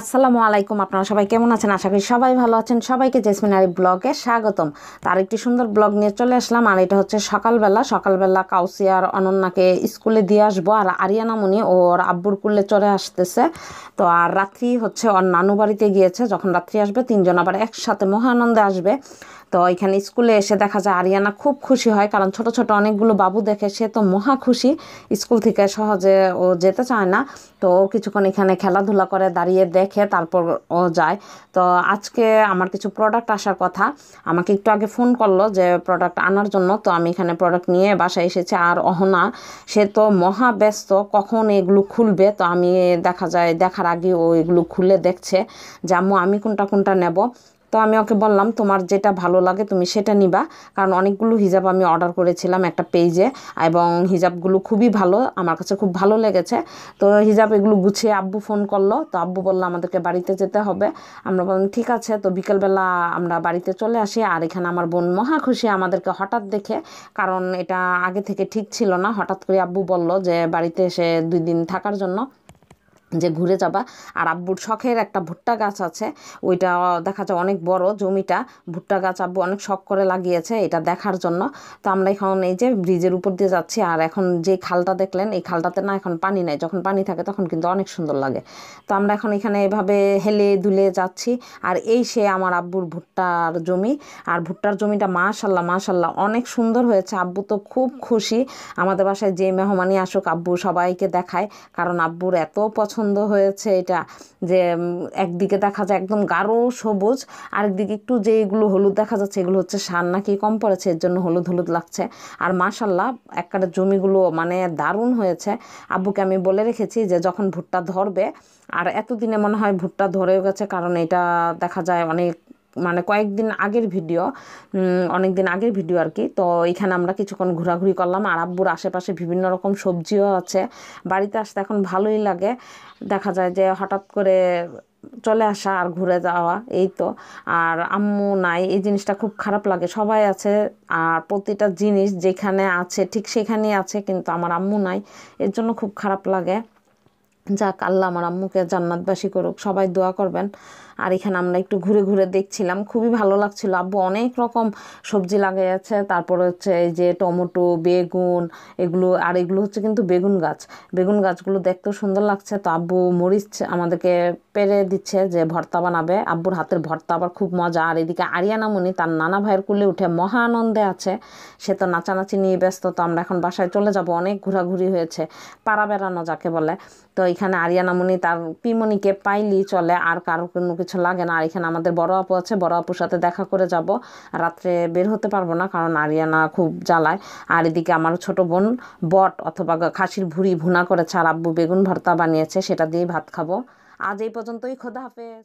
আসসালামু আলাইকুম আপনারা সবাই কেমন আছেন আশা করি সবাই ভালো আছেন সবাইকে জেসমিন আলী ব্লগে স্বাগতম তার একটি সুন্দর ব্লগ নিয়ে চলে আসলাম আর এটা হচ্ছে সকালবেলা সকালবেলা কাউসিয়ার অনন্যাকে স্কুলে দিয়ে আসবো আর আরিয়ানামণি ওর আব্বুর কুলে চলে আসতেছে তো আর রাত্রি হচ্ছে ওর নানু বাড়িতে গিয়েছে যখন রাত্রি আসবে তিনজন আবার একসাথে মহানন্দে আসবে তো এখানে স্কুলে এসে দেখা যায় আরিয়ানা খুব খুশি হয় কারণ ছোট ছোট অনেকগুলো বাবু দেখে সে তো মহা খুশি স্কুল থেকে সহজে ও যেতে চায় না তো কিছুক্ষণ এখানে খেলাধুলা করে দাঁড়িয়ে দেয় দেখে তারপর ও যায় তো আজকে আমার কিছু প্রোডাক্ট আসার কথা আমাকে একটু আগে ফোন করলো যে প্রোডাক্ট আনার জন্য তো আমি এখানে প্রোডাক্ট নিয়ে বাসায় এসেছে আর অহনা সে তো মহা ব্যস্ত কখন এগুলো খুলবে তো আমি দেখা যায় দেখার আগে ও এগুলো খুলে দেখছে যে আমি কোনটা কোনটা নেব তো আমি ওকে বললাম তোমার যেটা ভালো লাগে তুমি সেটা নিবা কারণ অনেকগুলো হিজাব আমি অর্ডার করেছিলাম একটা পেজে এবং হিজাবগুলো খুবই ভালো আমার কাছে খুব ভালো লেগেছে তো হিজাব এগুলো গুছিয়ে আব্বু ফোন করলো তো আব্বু বললো আমাদেরকে বাড়িতে যেতে হবে আমরা বললাম ঠিক আছে তো বিকেলবেলা আমরা বাড়িতে চলে আসি আর এখানে আমার বোন মহা খুশি আমাদেরকে হঠাৎ দেখে কারণ এটা আগে থেকে ঠিক ছিল না হঠাৎ করে আব্বু বলল যে বাড়িতে এসে দুই দিন থাকার জন্য যে ঘুরে যাবা আর আব্বুর শখের একটা ভুট্টা গাছ আছে ওইটা দেখা যায় অনেক বড় জমিটা ভুট্টা গাছ আব্বু অনেক শখ করে লাগিয়েছে এটা দেখার জন্য তো আমরা এখন এই যে ব্রিজের উপর দিয়ে যাচ্ছি আর এখন যে খালটা দেখলেন এই খালটাতে না এখন পানি নাই যখন পানি থাকে তখন কিন্তু অনেক সুন্দর লাগে তো আমরা এখন এখানে এভাবে হেলে দুলে যাচ্ছি আর এই সে আমার আব্বুর ভুট্টার জমি আর ভুট্টার জমিটা মাশাল্লাহ মাশাল্লাহ অনেক সুন্দর হয়েছে আব্বু তো খুব খুশি আমাদের বাসায় যে মেহমানি আসুক আব্বু সবাইকে দেখায় কারণ আব্বুর এত পছন্দ পছন্দ হয়েছে এটা যে একদিকে দেখা যায় একদম গাঢ় সবুজ আরেকদিকে একটু যে এগুলো হলুদ দেখা যাচ্ছে এগুলো হচ্ছে সার নাকি কম পড়েছে এর জন্য হলুদ হলুদ লাগছে আর মাশাল্লাহ একটা জমিগুলো মানে দারুণ হয়েছে আব্বুকে আমি বলে রেখেছি যে যখন ভুট্টা ধরবে আর এতদিনে মনে হয় ভুট্টা ধরেও গেছে কারণ এটা দেখা যায় অনেক মানে কয়েকদিন আগের ভিডিও অনেক দিন আগের ভিডিও আর কি তো এখানে আমরা কিছুক্ষণ ঘোরাঘুরি করলাম আর আব্বুর আশেপাশে বিভিন্ন রকম সবজিও আছে বাড়িতে আসতে এখন ভালোই লাগে দেখা যায় যে হঠাৎ করে চলে আসা আর ঘুরে যাওয়া এই তো আর আম্মু নাই এই জিনিসটা খুব খারাপ লাগে সবাই আছে আর প্রতিটা জিনিস যেখানে আছে ঠিক সেখানেই আছে কিন্তু আমার আম্মু নাই এর জন্য খুব খারাপ লাগে যাক আল্লাহ আমার আম্মুকে জান্নাতবাসী করুক সবাই দোয়া করবেন আর এখানে আমরা একটু ঘুরে ঘুরে দেখছিলাম খুবই ভালো লাগছিল আব্বু অনেক রকম সবজি আছে তারপর হচ্ছে এই যে টমেটো বেগুন এগুলো আর এগুলো হচ্ছে কিন্তু বেগুন গাছ বেগুন গাছগুলো দেখতেও সুন্দর লাগছে তো আব্বু মরিচ আমাদেরকে পেরে দিচ্ছে যে ভর্তা বানাবে আব্বুর হাতের ভর্তা আবার খুব মজা আর এদিকে আরিয়ানামণি তার নানা ভাইয়ের কুলে উঠে মহা আনন্দে আছে সে তো নাচানাচি নিয়ে ব্যস্ত তো আমরা এখন বাসায় চলে যাব অনেক ঘোরাঘুরি হয়েছে পাড়া বেড়ানো যাকে বলে তো এখানে আরিয়ানামণি তার পিমনিকে পাইলি চলে আর কারো কোনো কিছু লাগে না আর এখানে আমাদের বড় আপু আছে বড় আপুর সাথে দেখা করে যাব রাত্রে বের হতে পারবো না কারণ আরিয়ানা খুব জ্বালায় আর এদিকে আমার ছোট বোন বট অথবা খাসির ভুড়ি ভুনা করেছে আর আব্বু বেগুন ভর্তা বানিয়েছে সেটা দিয়ে ভাত খাবো আজ এই পর্যন্তই খোদা হাফেজ